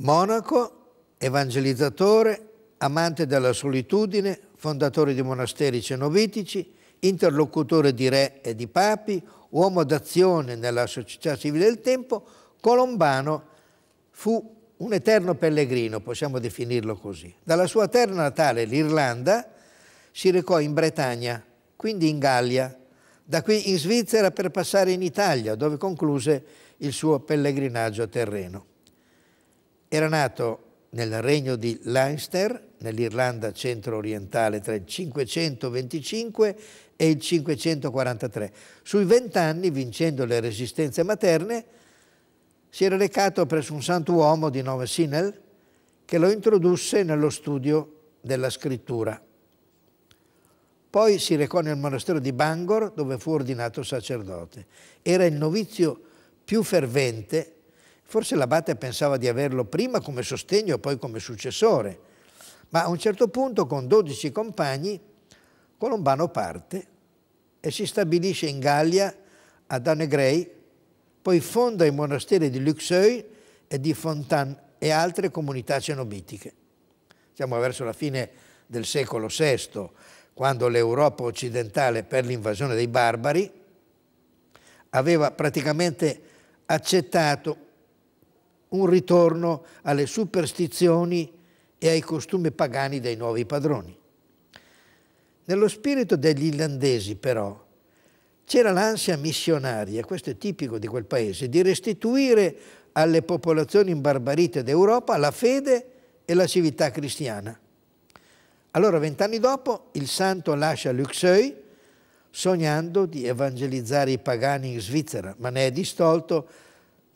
Monaco, evangelizzatore, amante della solitudine, fondatore di monasteri cenobitici, interlocutore di re e di papi, uomo d'azione nella società civile del tempo, Colombano fu un eterno pellegrino, possiamo definirlo così. Dalla sua terra natale, l'Irlanda, si recò in Bretagna, quindi in Gallia, da qui in Svizzera per passare in Italia, dove concluse il suo pellegrinaggio terreno. Era nato nel regno di Leinster, nell'Irlanda centro-orientale, tra il 525 e il 543. Sui vent'anni, vincendo le resistenze materne, si era recato presso un santuomo di nome Sinel, che lo introdusse nello studio della scrittura. Poi si recò nel monastero di Bangor, dove fu ordinato sacerdote. Era il novizio più fervente Forse l'abate pensava di averlo prima come sostegno e poi come successore, ma a un certo punto con dodici compagni Colombano parte e si stabilisce in Gallia a Anegrei, poi fonda i monasteri di Luxeuil e di Fontan e altre comunità cenobitiche. Siamo verso la fine del secolo VI, quando l'Europa occidentale per l'invasione dei barbari aveva praticamente accettato un ritorno alle superstizioni e ai costumi pagani dei nuovi padroni. Nello spirito degli irlandesi, però, c'era l'ansia missionaria, questo è tipico di quel paese, di restituire alle popolazioni imbarbarite d'Europa la fede e la civiltà cristiana. Allora, vent'anni dopo, il santo lascia Luxeuil sognando di evangelizzare i pagani in Svizzera, ma ne è distolto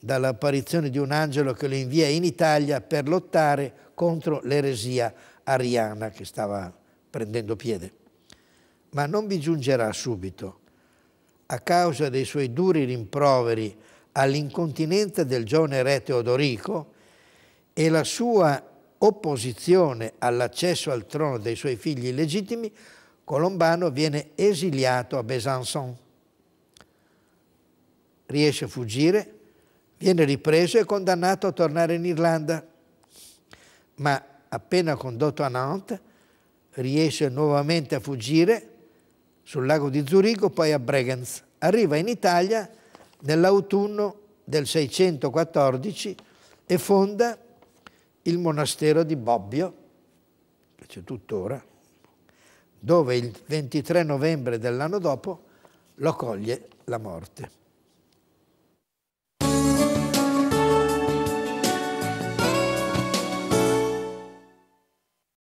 dall'apparizione di un angelo che lo invia in Italia per lottare contro l'eresia ariana che stava prendendo piede. Ma non vi giungerà subito, a causa dei suoi duri rimproveri all'incontinenza del giovane re Teodorico e la sua opposizione all'accesso al trono dei suoi figli illegittimi, Colombano viene esiliato a Besançon. Riesce a fuggire Viene ripreso e condannato a tornare in Irlanda, ma appena condotto a Nantes riesce nuovamente a fuggire sul lago di Zurigo, poi a Bregenz. Arriva in Italia nell'autunno del 614 e fonda il monastero di Bobbio, che c'è tuttora, dove il 23 novembre dell'anno dopo lo coglie la morte.